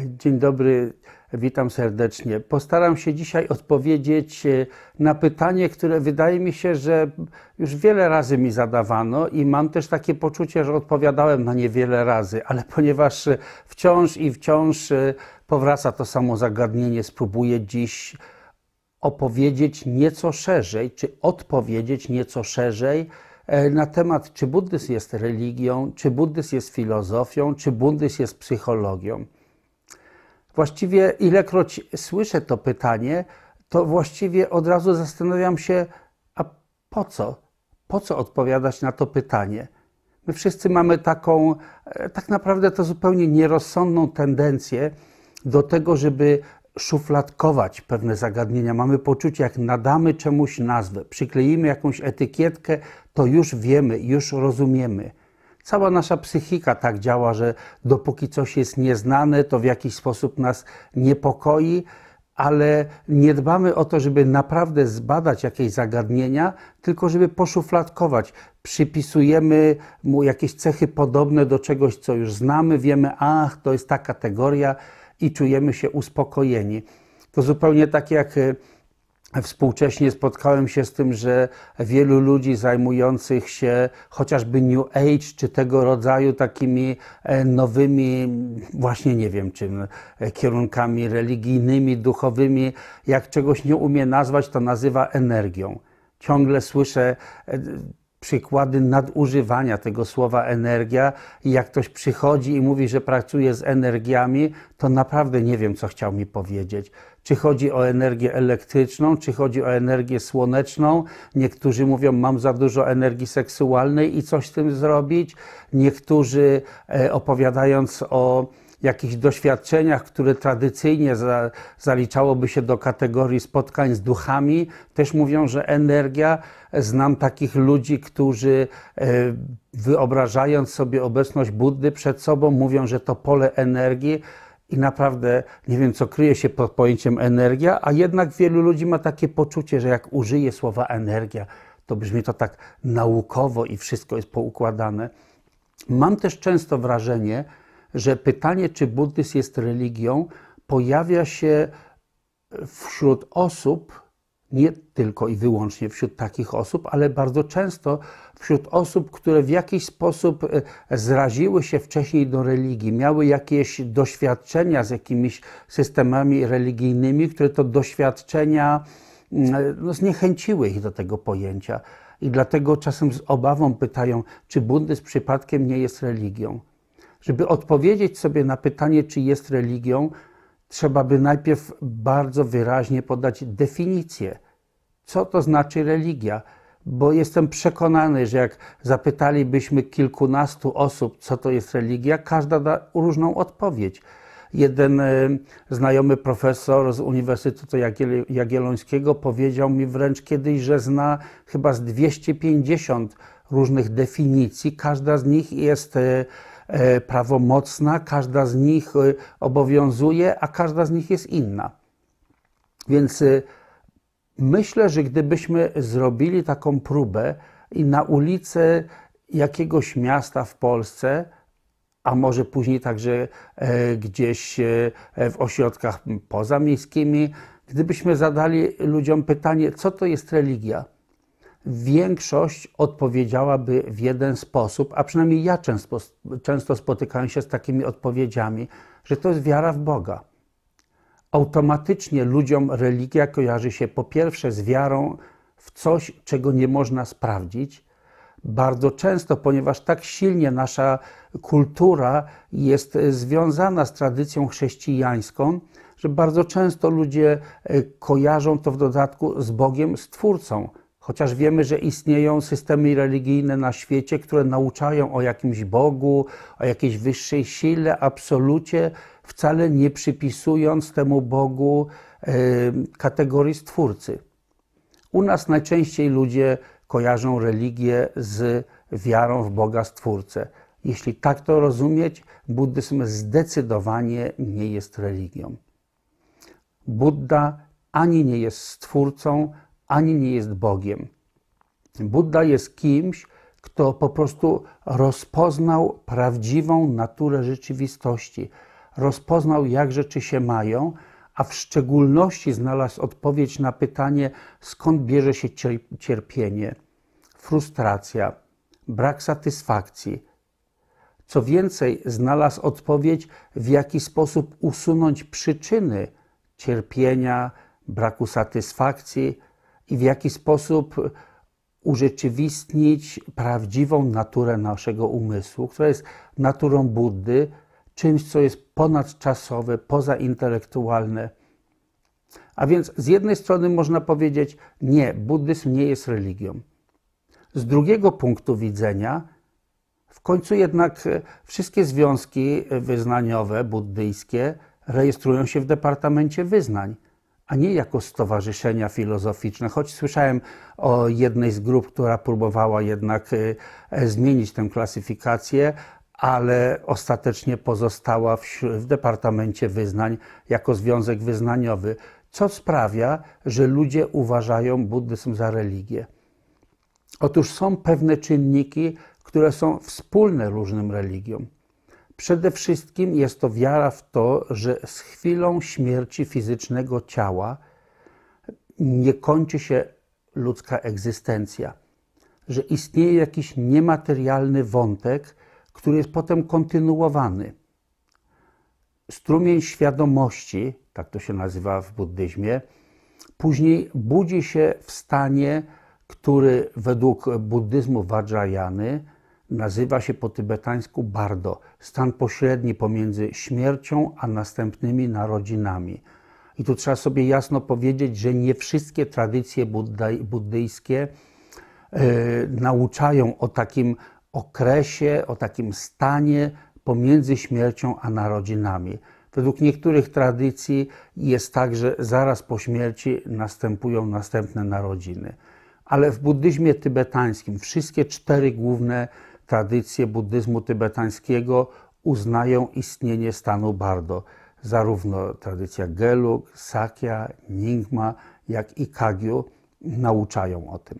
Dzień dobry, witam serdecznie. Postaram się dzisiaj odpowiedzieć e, na pytanie, które wydaje mi się, że już wiele razy mi zadawano i mam też takie poczucie, że odpowiadałem na nie wiele razy, ale ponieważ e, wciąż i wciąż e, powraca to samo zagadnienie, spróbuję dziś opowiedzieć nieco szerzej, czy odpowiedzieć nieco szerzej na temat, czy buddyzm jest religią, czy buddyzm jest filozofią, czy buddyzm jest psychologią. Właściwie ilekroć słyszę to pytanie, to właściwie od razu zastanawiam się, a po co? Po co odpowiadać na to pytanie? My wszyscy mamy taką, e, tak naprawdę to zupełnie nierozsądną tendencję do tego, żeby szufladkować pewne zagadnienia. Mamy poczucie, jak nadamy czemuś nazwę, przykleimy jakąś etykietkę, to już wiemy, już rozumiemy. Cała nasza psychika tak działa, że dopóki coś jest nieznane, to w jakiś sposób nas niepokoi, ale nie dbamy o to, żeby naprawdę zbadać jakieś zagadnienia, tylko żeby poszufladkować. Przypisujemy mu jakieś cechy podobne do czegoś, co już znamy, wiemy, ach, to jest ta kategoria i czujemy się uspokojeni. To zupełnie tak jak e, Współcześnie spotkałem się z tym, że wielu ludzi zajmujących się chociażby New Age czy tego rodzaju takimi e, nowymi, właśnie nie wiem czym, e, kierunkami religijnymi, duchowymi, jak czegoś nie umie nazwać, to nazywa energią. Ciągle słyszę e, przykłady nadużywania tego słowa energia i jak ktoś przychodzi i mówi, że pracuje z energiami, to naprawdę nie wiem, co chciał mi powiedzieć. Czy chodzi o energię elektryczną, czy chodzi o energię słoneczną? Niektórzy mówią, mam za dużo energii seksualnej i coś z tym zrobić. Niektórzy e, opowiadając o jakichś doświadczeniach, które tradycyjnie za, zaliczałoby się do kategorii spotkań z duchami, też mówią, że energia, e, znam takich ludzi, którzy e, wyobrażając sobie obecność Buddy przed sobą, mówią, że to pole energii i naprawdę nie wiem, co kryje się pod pojęciem energia, a jednak wielu ludzi ma takie poczucie, że jak użyje słowa energia, to brzmi to tak naukowo i wszystko jest poukładane. Mam też często wrażenie, że pytanie, czy buddyzm jest religią, pojawia się wśród osób, nie tylko i wyłącznie wśród takich osób, ale bardzo często wśród osób, które w jakiś sposób e, zraziły się wcześniej do religii, miały jakieś doświadczenia z jakimiś systemami religijnymi, które to doświadczenia mm, e, no, zniechęciły ich do tego pojęcia. I dlatego czasem z obawą pytają, czy buddyzm przypadkiem nie jest religią. Żeby odpowiedzieć sobie na pytanie, czy jest religią, trzeba by najpierw bardzo wyraźnie podać definicję. Co to znaczy religia? Bo jestem przekonany, że jak zapytalibyśmy kilkunastu osób, co to jest religia, każda da różną odpowiedź. Jeden e, znajomy profesor z Uniwersytetu Jagiellońskiego powiedział mi wręcz kiedyś, że zna chyba z 250 różnych definicji. Każda z nich jest e, E, prawomocna, każda z nich e, obowiązuje, a każda z nich jest inna. Więc e, myślę, że gdybyśmy zrobili taką próbę i na ulicy jakiegoś miasta w Polsce, a może później także gdzieś w ośrodkach pozamiejskimi, gdybyśmy zadali ludziom pytanie, co to jest religia? większość odpowiedziałaby w jeden sposób, a przynajmniej ja często, często spotykałem się z takimi odpowiedziami, że to jest wiara w Boga. Automatycznie ludziom religia kojarzy się po pierwsze z wiarą w coś, czego nie można sprawdzić. Bardzo często, ponieważ tak silnie nasza kultura jest związana z tradycją chrześcijańską, że bardzo często ludzie e, kojarzą to w dodatku z Bogiem z Twórcą. Chociaż wiemy, że istnieją systemy religijne na świecie, które nauczają o jakimś Bogu, o jakiejś wyższej sile, absolucie, wcale nie przypisując temu Bogu e, kategorii stwórcy. U nas najczęściej ludzie kojarzą religię z wiarą w Boga Stwórcę. Jeśli tak to rozumieć, buddyzm zdecydowanie nie jest religią. Buddha ani nie jest stwórcą, ani nie jest Bogiem. Buddha jest kimś, kto po prostu rozpoznał prawdziwą naturę rzeczywistości, rozpoznał, jak rzeczy się mają, a w szczególności znalazł odpowiedź na pytanie, skąd bierze się cierpienie, frustracja, brak satysfakcji. Co więcej, znalazł odpowiedź, w jaki sposób usunąć przyczyny cierpienia, braku satysfakcji, i w jaki sposób urzeczywistnić prawdziwą naturę naszego umysłu, która jest naturą Buddy, czymś, co jest ponadczasowe, pozaintelektualne. A więc z jednej strony można powiedzieć, nie, buddyzm nie jest religią. Z drugiego punktu widzenia, w końcu jednak e, wszystkie związki wyznaniowe buddyjskie rejestrują się w Departamencie Wyznań a nie jako stowarzyszenia filozoficzne. Choć słyszałem o jednej z grup, która próbowała jednak y, e, zmienić tę klasyfikację, ale ostatecznie pozostała w, w Departamencie Wyznań jako związek wyznaniowy, co sprawia, że ludzie uważają buddyzm za religię. Otóż są pewne czynniki, które są wspólne różnym religiom. Przede wszystkim jest to wiara w to, że z chwilą śmierci fizycznego ciała nie kończy się ludzka egzystencja, że istnieje jakiś niematerialny wątek, który jest potem kontynuowany. Strumień świadomości, tak to się nazywa w buddyzmie, później budzi się w stanie, który według buddyzmu Vajrayany nazywa się po tybetańsku bardo, stan pośredni pomiędzy śmiercią a następnymi narodzinami. I tu trzeba sobie jasno powiedzieć, że nie wszystkie tradycje buddyjskie e, nauczają o takim okresie, o takim stanie pomiędzy śmiercią a narodzinami. Według niektórych tradycji jest tak, że zaraz po śmierci następują następne narodziny. Ale w buddyzmie tybetańskim wszystkie cztery główne tradycje buddyzmu tybetańskiego uznają istnienie stanu bardo, zarówno tradycja Gelug, Sakya, Nyingma, jak i Kagyu nauczają o tym.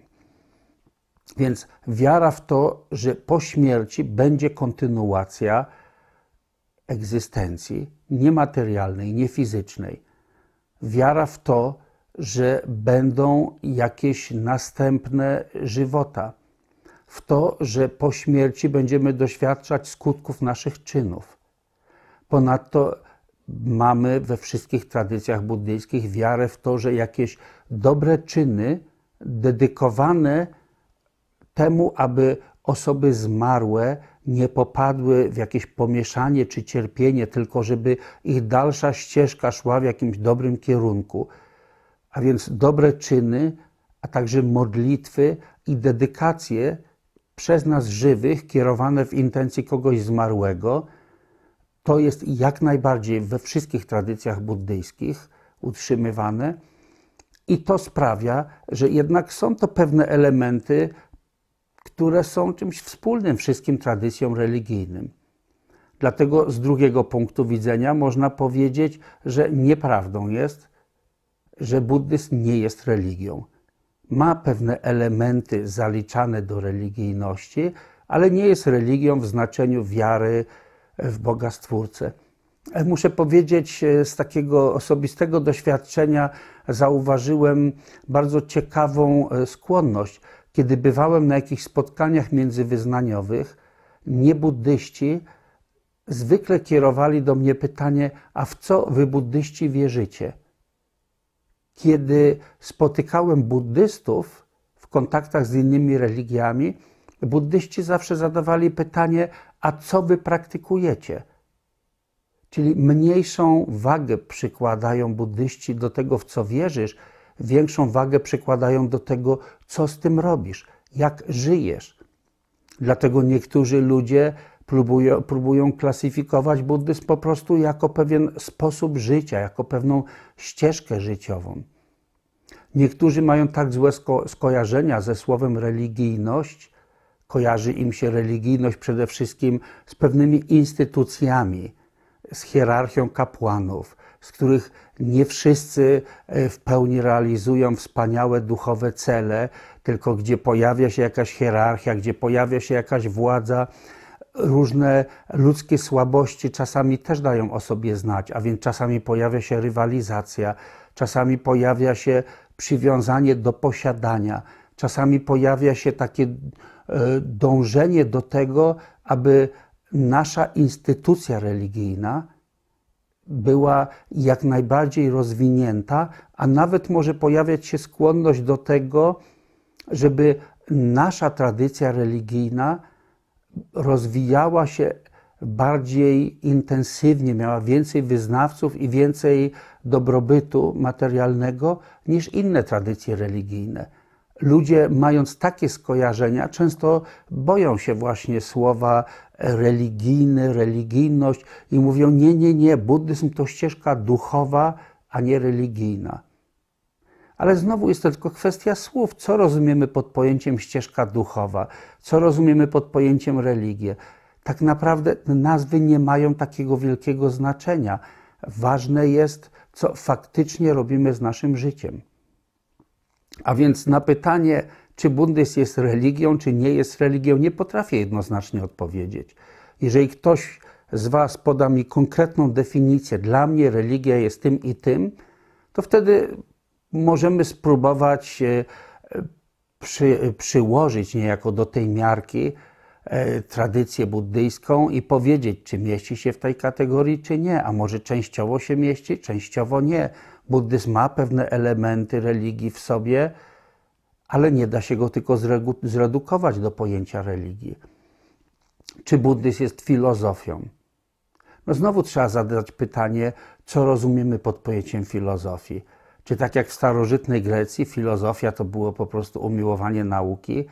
Więc wiara w to, że po śmierci będzie kontynuacja egzystencji niematerialnej, niefizycznej. Wiara w to, że będą jakieś następne żywota w to, że po śmierci będziemy doświadczać skutków naszych czynów. Ponadto mamy we wszystkich tradycjach buddyjskich wiarę w to, że jakieś dobre czyny dedykowane temu, aby osoby zmarłe nie popadły w jakieś pomieszanie czy cierpienie, tylko żeby ich dalsza ścieżka szła w jakimś dobrym kierunku. A więc dobre czyny, a także modlitwy i dedykacje przez nas żywych kierowane w intencji kogoś zmarłego, to jest jak najbardziej we wszystkich tradycjach buddyjskich utrzymywane. I to sprawia, że jednak są to pewne elementy, które są czymś wspólnym wszystkim tradycjom religijnym. Dlatego z drugiego punktu widzenia można powiedzieć, że nieprawdą jest, że buddyzm nie jest religią ma pewne elementy zaliczane do religijności, ale nie jest religią w znaczeniu wiary w Boga Stwórcę. E, muszę powiedzieć, e, z takiego osobistego doświadczenia zauważyłem bardzo ciekawą e, skłonność. Kiedy bywałem na jakichś spotkaniach międzywyznaniowych, niebuddyści zwykle kierowali do mnie pytanie: A w co wy buddyści wierzycie? Kiedy spotykałem buddystów w kontaktach z innymi religiami, buddyści zawsze zadawali pytanie: A co wy praktykujecie? Czyli mniejszą wagę przykładają buddyści do tego, w co wierzysz, większą wagę przykładają do tego, co z tym robisz, jak żyjesz. Dlatego niektórzy ludzie Próbują, próbują klasyfikować buddyzm po prostu jako pewien sposób życia, jako pewną ścieżkę życiową. Niektórzy mają tak złe sko skojarzenia ze słowem religijność, kojarzy im się religijność przede wszystkim z pewnymi instytucjami, z hierarchią kapłanów, z których nie wszyscy e, w pełni realizują wspaniałe duchowe cele, tylko gdzie pojawia się jakaś hierarchia, gdzie pojawia się jakaś władza, różne ludzkie słabości czasami też dają o sobie znać, a więc czasami pojawia się rywalizacja, czasami pojawia się przywiązanie do posiadania, czasami pojawia się takie e, dążenie do tego, aby nasza instytucja religijna była jak najbardziej rozwinięta, a nawet może pojawiać się skłonność do tego, żeby nasza tradycja religijna rozwijała się bardziej intensywnie, miała więcej wyznawców i więcej dobrobytu materialnego niż inne tradycje religijne. Ludzie, mając takie skojarzenia, często boją się właśnie słowa religijny, religijność i mówią: Nie, nie, nie, buddyzm to ścieżka duchowa, a nie religijna. Ale znowu jest to tylko kwestia słów, co rozumiemy pod pojęciem ścieżka duchowa, co rozumiemy pod pojęciem religię. Tak naprawdę nazwy nie mają takiego wielkiego znaczenia. Ważne jest, co faktycznie robimy z naszym życiem. A więc na pytanie, czy bundyzm jest religią, czy nie jest religią, nie potrafię jednoznacznie odpowiedzieć. Jeżeli ktoś z Was poda mi konkretną definicję, dla mnie religia jest tym i tym, to wtedy możemy spróbować e, przy, przyłożyć niejako do tej miarki e, tradycję buddyjską i powiedzieć, czy mieści się w tej kategorii, czy nie, a może częściowo się mieści, częściowo nie. Buddyzm ma pewne elementy religii w sobie, ale nie da się go tylko zredukować do pojęcia religii. Czy buddyzm jest filozofią? No znowu trzeba zadać pytanie, co rozumiemy pod pojęciem filozofii. Czy tak jak w starożytnej Grecji filozofia to było po prostu umiłowanie nauki?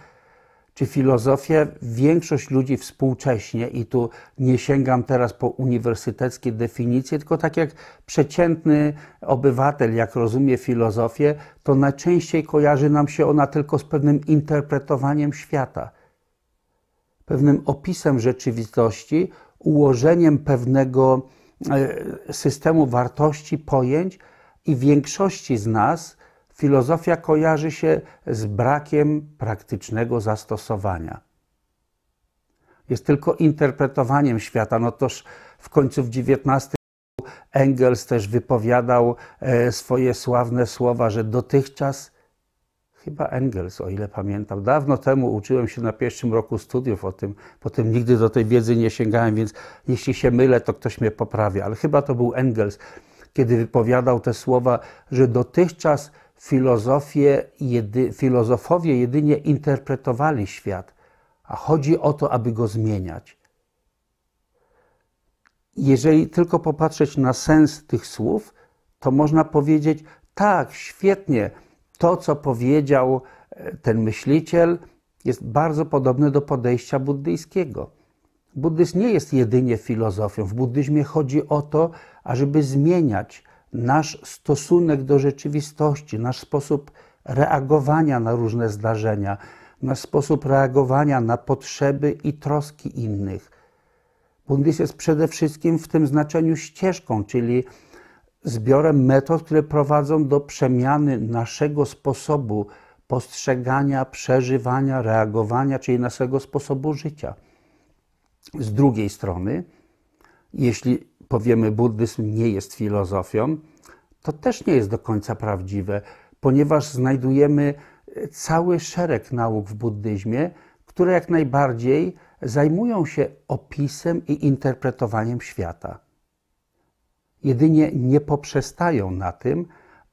Czy filozofię większość ludzi współcześnie, i tu nie sięgam teraz po uniwersyteckie definicje, tylko tak jak przeciętny obywatel, jak rozumie filozofię, to najczęściej kojarzy nam się ona tylko z pewnym interpretowaniem świata, pewnym opisem rzeczywistości, ułożeniem pewnego e, systemu wartości, pojęć, i większości z nas filozofia kojarzy się z brakiem praktycznego zastosowania. Jest tylko interpretowaniem świata. No toż w końcu w XIX wieku Engels też wypowiadał e, swoje sławne słowa, że dotychczas, chyba Engels, o ile pamiętam, dawno temu uczyłem się na pierwszym roku studiów o tym, potem nigdy do tej wiedzy nie sięgałem, więc jeśli się mylę, to ktoś mnie poprawia, ale chyba to był Engels kiedy wypowiadał te słowa, że dotychczas filozofie, jedy, filozofowie jedynie interpretowali świat, a chodzi o to, aby go zmieniać. Jeżeli tylko popatrzeć na sens tych słów, to można powiedzieć: tak, świetnie, to co powiedział e, ten myśliciel jest bardzo podobne do podejścia buddyjskiego. Buddyzm nie jest jedynie filozofią. W buddyzmie chodzi o to, ażeby zmieniać nasz stosunek do rzeczywistości, nasz sposób reagowania na różne zdarzenia, nasz sposób reagowania na potrzeby i troski innych. Buddyzm jest przede wszystkim w tym znaczeniu ścieżką, czyli zbiorem metod, które prowadzą do przemiany naszego sposobu postrzegania, przeżywania, reagowania, czyli naszego sposobu życia. Z drugiej strony, jeśli powiemy, buddyzm nie jest filozofią, to też nie jest do końca prawdziwe, ponieważ znajdujemy e, cały szereg nauk w buddyzmie, które jak najbardziej zajmują się opisem i interpretowaniem świata. Jedynie nie poprzestają na tym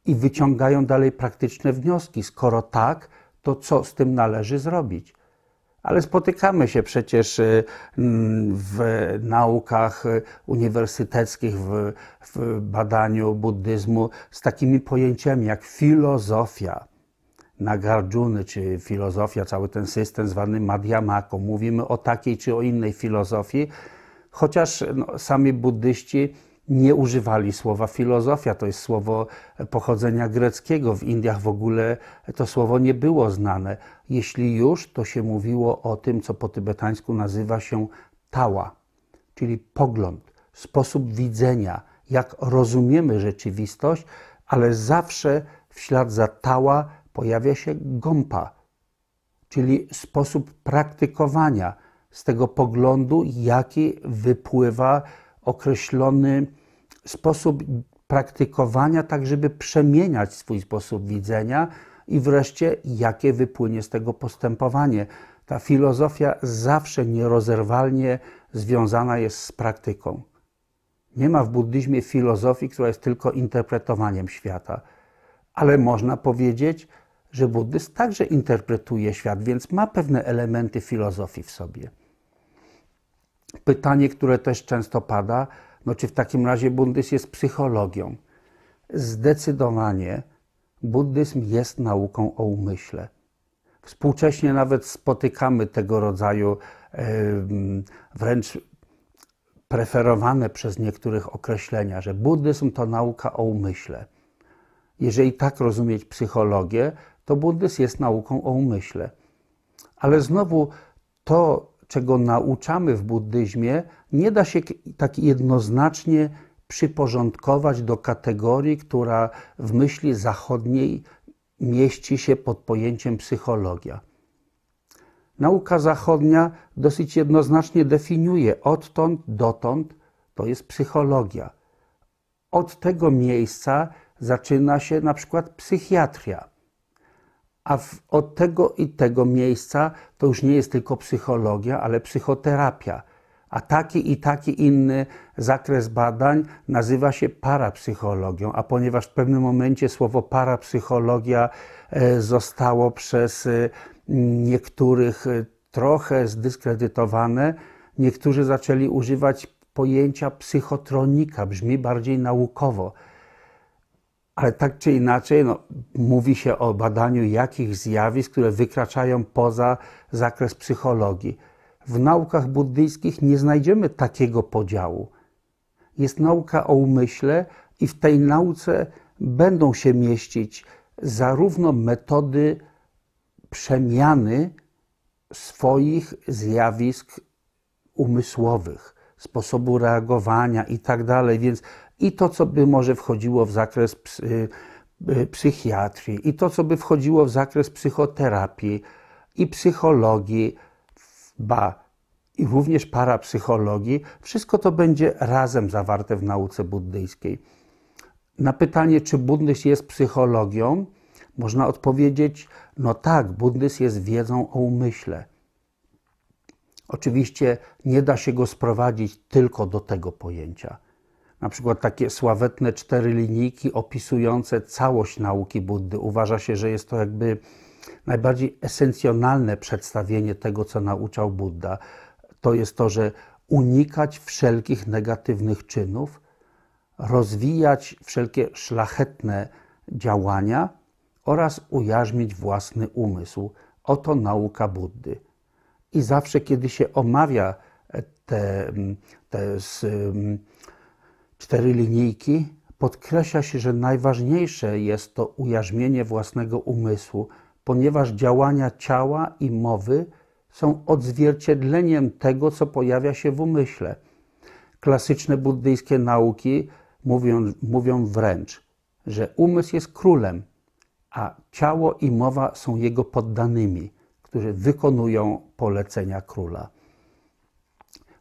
i wyciągają dalej praktyczne wnioski. Skoro tak, to co z tym należy zrobić? Ale spotykamy się przecież y, mm, w naukach uniwersyteckich, w, w, badaniu buddyzmu z takimi pojęciami jak filozofia. Nagarjuna, czy filozofia, cały ten system zwany Madhyamako. Mówimy o takiej czy o innej filozofii, chociaż no, sami buddyści nie używali słowa filozofia, to jest słowo pochodzenia greckiego. W Indiach w ogóle to słowo nie było znane. Jeśli już, to się mówiło o tym, co po tybetańsku nazywa się tała, czyli pogląd, sposób widzenia, jak rozumiemy rzeczywistość, ale zawsze w ślad za tała pojawia się gąpa, czyli sposób praktykowania z tego poglądu, jaki wypływa określony sposób praktykowania, tak żeby przemieniać swój sposób widzenia i wreszcie jakie wypłynie z tego postępowanie. Ta filozofia zawsze nierozerwalnie związana jest z praktyką. Nie ma w buddyzmie filozofii, która jest tylko interpretowaniem świata, ale można powiedzieć, że buddyzm także interpretuje świat, więc ma pewne elementy filozofii w sobie. Pytanie, które też często pada, no czy w takim razie buddyzm jest psychologią? Zdecydowanie buddyzm jest nauką o umyśle. Współcześnie nawet spotykamy tego rodzaju wręcz preferowane przez niektórych określenia, że buddyzm to nauka o umyśle. Jeżeli tak rozumieć psychologię, to buddyzm jest nauką o umyśle. Ale znowu to, czego nauczamy w buddyzmie, nie da się tak jednoznacznie przyporządkować do kategorii, która w myśli zachodniej mieści się pod pojęciem psychologia. Nauka zachodnia dosyć jednoznacznie definiuje odtąd, dotąd to jest psychologia. Od tego miejsca zaczyna się na przykład psychiatria, a w, od tego i tego miejsca to już nie jest tylko psychologia, ale psychoterapia a taki i taki inny zakres badań nazywa się parapsychologią, a ponieważ w pewnym momencie słowo parapsychologia e, zostało przez e, niektórych e, trochę zdyskredytowane, niektórzy zaczęli używać pojęcia psychotronika, brzmi bardziej naukowo. Ale tak czy inaczej, no, mówi się o badaniu jakichś zjawisk, które wykraczają poza zakres psychologii. W naukach buddyjskich nie znajdziemy takiego podziału. Jest nauka o umyśle, i w tej nauce będą się mieścić zarówno metody przemiany swoich zjawisk umysłowych, sposobu reagowania i tak dalej, więc i to, co by może wchodziło w zakres y, psychiatrii, i to, co by wchodziło w zakres psychoterapii i psychologii, ba i również parapsychologii, wszystko to będzie razem zawarte w nauce buddyjskiej. Na pytanie, czy buddyzm jest psychologią, można odpowiedzieć: No tak, buddyzm jest wiedzą o umyśle. Oczywiście nie da się go sprowadzić tylko do tego pojęcia. Na przykład takie sławetne cztery linijki opisujące całość nauki Buddy. Uważa się, że jest to jakby najbardziej esencjonalne przedstawienie tego, co nauczał Buddha, to jest to, że unikać wszelkich negatywnych czynów, rozwijać wszelkie szlachetne działania oraz ujarzmić własny umysł. Oto nauka Buddy. I zawsze, kiedy się omawia te, te z, mm, cztery linijki, podkreśla się, że najważniejsze jest to ujarzmienie własnego umysłu, ponieważ działania ciała i mowy są odzwierciedleniem tego, co pojawia się w umyśle. Klasyczne buddyjskie nauki mówią, mówią wręcz, że umysł jest królem, a ciało i mowa są jego poddanymi, którzy wykonują polecenia króla.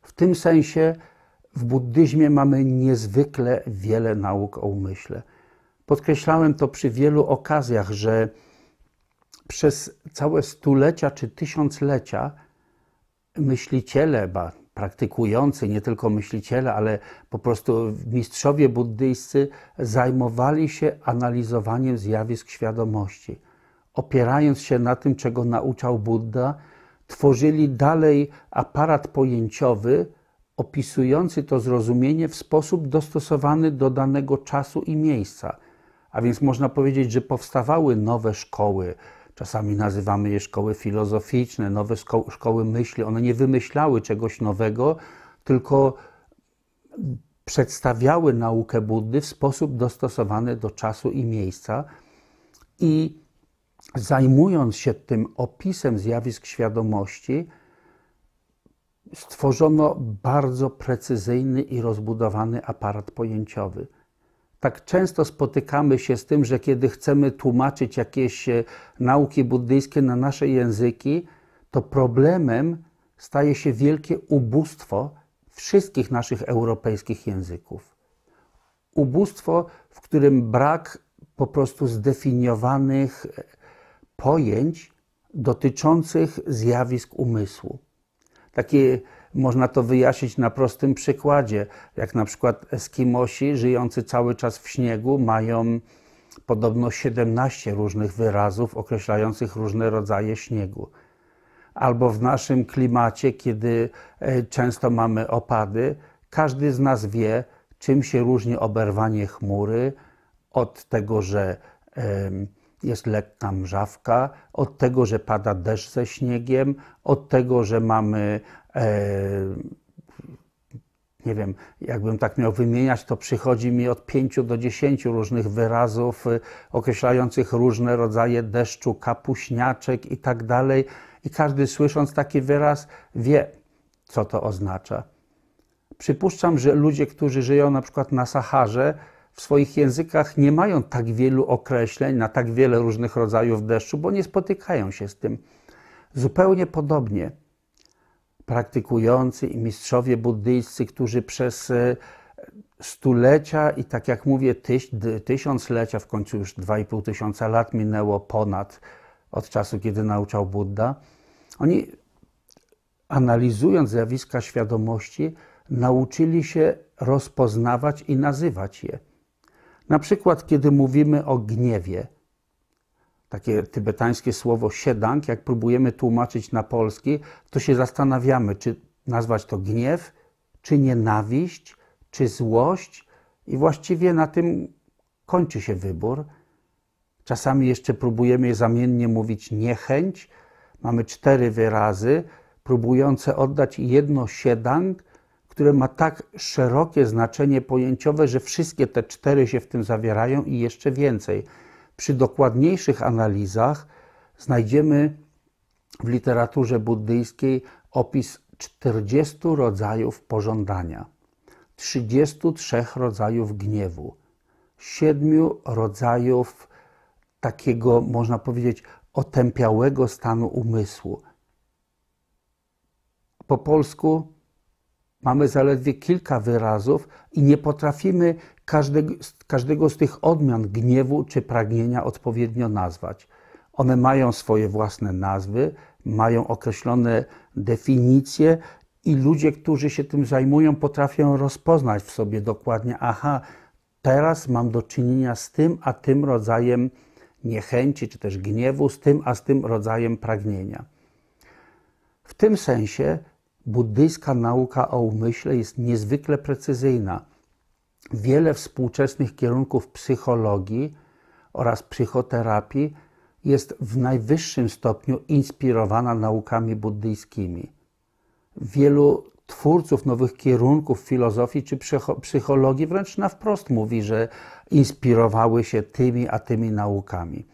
W tym sensie w buddyzmie mamy niezwykle wiele nauk o umyśle. Podkreślałem to przy wielu okazjach, że przez całe stulecia czy tysiąclecia myśliciele, ba, praktykujący, nie tylko myśliciele, ale po prostu mistrzowie buddyjscy zajmowali się analizowaniem zjawisk świadomości. Opierając się na tym, czego nauczał Buddha, tworzyli dalej aparat pojęciowy opisujący to zrozumienie w sposób dostosowany do danego czasu i miejsca. A więc można powiedzieć, że powstawały nowe szkoły, Czasami nazywamy je szkoły filozoficzne, nowe szko szkoły myśli. One nie wymyślały czegoś nowego, tylko przedstawiały naukę Buddy w sposób dostosowany do czasu i miejsca. I zajmując się tym opisem zjawisk świadomości, stworzono bardzo precyzyjny i rozbudowany aparat pojęciowy tak często spotykamy się z tym, że kiedy chcemy tłumaczyć jakieś e, nauki buddyjskie na nasze języki, to problemem staje się wielkie ubóstwo wszystkich naszych europejskich języków. Ubóstwo, w którym brak po prostu zdefiniowanych e, pojęć dotyczących zjawisk umysłu. Takie można to wyjaśnić na prostym przykładzie, jak na przykład Eskimosi żyjący cały czas w śniegu mają podobno 17 różnych wyrazów określających różne rodzaje śniegu. Albo w naszym klimacie, kiedy e, często mamy opady, każdy z nas wie, czym się różni oberwanie chmury od tego, że jest lekka mrzawka, od tego, że pada deszcz ze śniegiem, od tego, że mamy. E, nie wiem, jakbym tak miał wymieniać, to przychodzi mi od 5 do 10 różnych wyrazów y, określających różne rodzaje deszczu, kapuśniaczek i tak dalej. I każdy słysząc taki wyraz wie, co to oznacza. Przypuszczam, że ludzie, którzy żyją na przykład na Saharze, w swoich językach nie mają tak wielu określeń na tak wiele różnych rodzajów deszczu, bo nie spotykają się z tym. Zupełnie podobnie praktykujący i mistrzowie buddyjscy, którzy przez e, stulecia i tak jak mówię, tyś, tysiąclecia, w końcu już 2,5 tysiąca lat minęło ponad od czasu, kiedy nauczał Buddha, oni analizując zjawiska świadomości, nauczyli się rozpoznawać i nazywać je. Na przykład, kiedy mówimy o gniewie, takie tybetańskie słowo siedang, jak próbujemy tłumaczyć na polski, to się zastanawiamy, czy nazwać to gniew, czy nienawiść, czy złość, i właściwie na tym kończy się wybór. Czasami jeszcze próbujemy zamiennie mówić niechęć. Mamy cztery wyrazy próbujące oddać jedno siedang, które ma tak szerokie znaczenie pojęciowe, że wszystkie te cztery się w tym zawierają i jeszcze więcej. Przy dokładniejszych analizach znajdziemy w literaturze buddyjskiej opis 40 rodzajów pożądania, 33 rodzajów gniewu, 7 rodzajów takiego, można powiedzieć, otępiałego stanu umysłu. Po polsku Mamy zaledwie kilka wyrazów i nie potrafimy każdego, każdego z tych odmian gniewu czy pragnienia odpowiednio nazwać. One mają swoje własne nazwy, mają określone definicje i ludzie, którzy się tym zajmują, potrafią rozpoznać w sobie dokładnie, aha, teraz mam do czynienia z tym a tym rodzajem niechęci czy też gniewu, z tym a z tym rodzajem pragnienia. W tym sensie buddyjska nauka o umyśle jest niezwykle precyzyjna. Wiele współczesnych kierunków psychologii oraz psychoterapii jest w najwyższym stopniu inspirowana naukami buddyjskimi. Wielu twórców nowych kierunków filozofii czy psychologii wręcz na wprost mówi, że inspirowały się tymi a tymi naukami.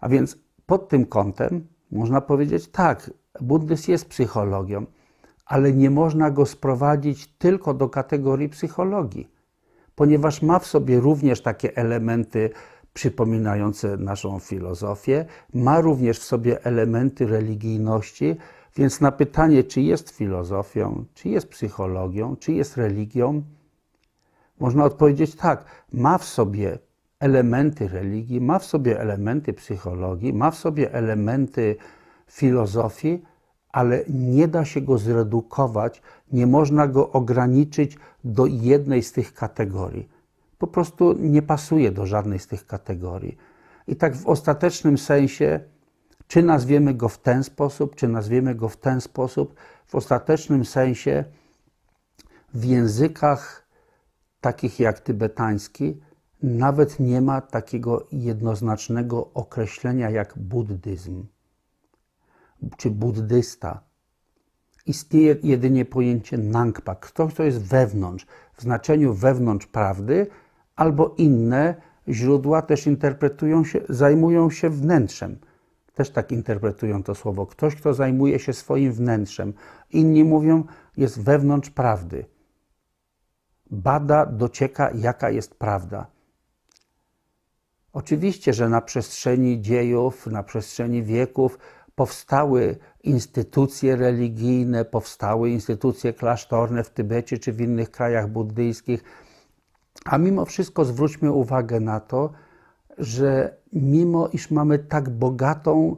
A więc pod tym kątem można powiedzieć tak, buddyzm jest psychologią ale nie można go sprowadzić tylko do kategorii psychologii, ponieważ ma w sobie również takie elementy przypominające naszą filozofię, ma również w sobie elementy religijności, więc na pytanie, czy jest filozofią, czy jest psychologią, czy jest religią, można odpowiedzieć tak, ma w sobie elementy religii, ma w sobie elementy psychologii, ma w sobie elementy filozofii, ale nie da się go zredukować, nie można go ograniczyć do jednej z tych kategorii. Po prostu nie pasuje do żadnej z tych kategorii. I tak w ostatecznym sensie, czy nazwiemy go w ten sposób, czy nazwiemy go w ten sposób, w ostatecznym sensie w językach takich jak tybetański nawet nie ma takiego jednoznacznego określenia jak buddyzm czy buddysta. Istnieje jedynie pojęcie nangpa, ktoś, kto jest wewnątrz, w znaczeniu wewnątrz prawdy, albo inne źródła też interpretują się, zajmują się wnętrzem. Też tak interpretują to słowo. Ktoś, kto zajmuje się swoim wnętrzem. Inni mówią, jest wewnątrz prawdy. Bada, docieka, jaka jest prawda. Oczywiście, że na przestrzeni dziejów, na przestrzeni wieków powstały instytucje religijne, powstały instytucje klasztorne w Tybecie czy w innych krajach buddyjskich. A mimo wszystko zwróćmy uwagę na to, że mimo iż mamy tak bogatą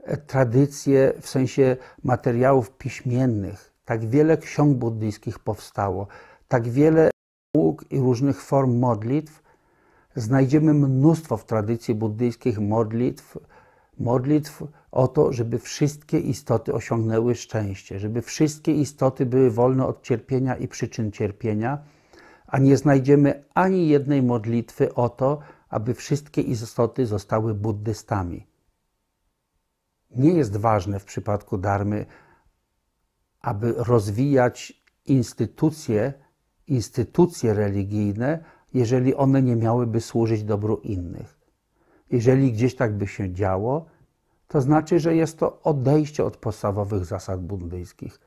e, tradycję w sensie materiałów piśmiennych, tak wiele ksiąg buddyjskich powstało, tak wiele nauk i różnych form modlitw, znajdziemy mnóstwo w tradycji buddyjskich modlitw, modlitw o to, żeby wszystkie istoty osiągnęły szczęście, żeby wszystkie istoty były wolne od cierpienia i przyczyn cierpienia, a nie znajdziemy ani jednej modlitwy o to, aby wszystkie istoty zostały buddystami. Nie jest ważne w przypadku darmy, aby rozwijać instytucje, instytucje religijne, jeżeli one nie miałyby służyć dobru innych. Jeżeli gdzieś tak by się działo, to znaczy, że jest to odejście od podstawowych zasad buddyjskich.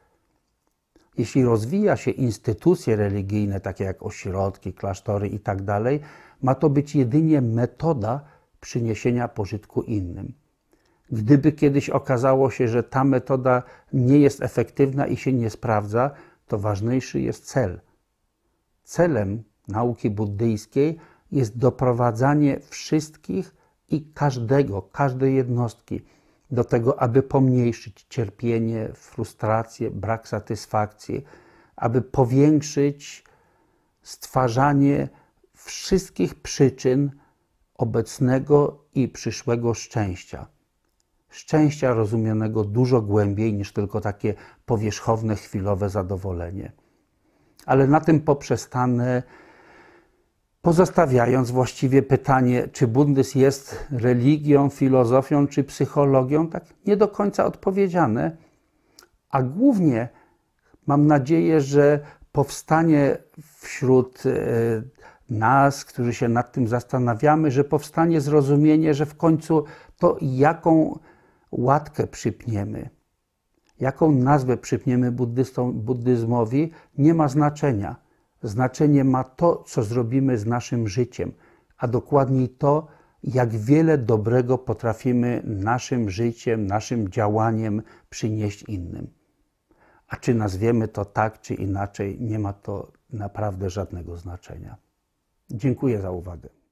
Jeśli rozwija się instytucje religijne, takie jak ośrodki, klasztory itd., tak ma to być jedynie metoda przyniesienia pożytku innym. Gdyby kiedyś okazało się, że ta metoda nie jest efektywna i się nie sprawdza, to ważniejszy jest cel. Celem nauki buddyjskiej jest doprowadzanie wszystkich i każdego, każdej jednostki do tego, aby pomniejszyć cierpienie, frustrację, brak satysfakcji, aby powiększyć stwarzanie wszystkich przyczyn obecnego i przyszłego szczęścia. Szczęścia rozumianego dużo głębiej niż tylko takie powierzchowne, chwilowe zadowolenie. Ale na tym poprzestanę pozostawiając właściwie pytanie, czy Bundes jest religią, filozofią czy psychologią, tak nie do końca odpowiedziane, a głównie mam nadzieję, że powstanie wśród e, nas, którzy się nad tym zastanawiamy, że powstanie zrozumienie, że w końcu to jaką łatkę przypniemy, jaką nazwę przypniemy buddystom, buddyzmowi, nie ma znaczenia Znaczenie ma to, co zrobimy z naszym życiem, a dokładniej to, jak wiele dobrego potrafimy naszym życiem, naszym działaniem przynieść innym. A czy nazwiemy to tak czy inaczej, nie ma to naprawdę żadnego znaczenia. Dziękuję za uwagę.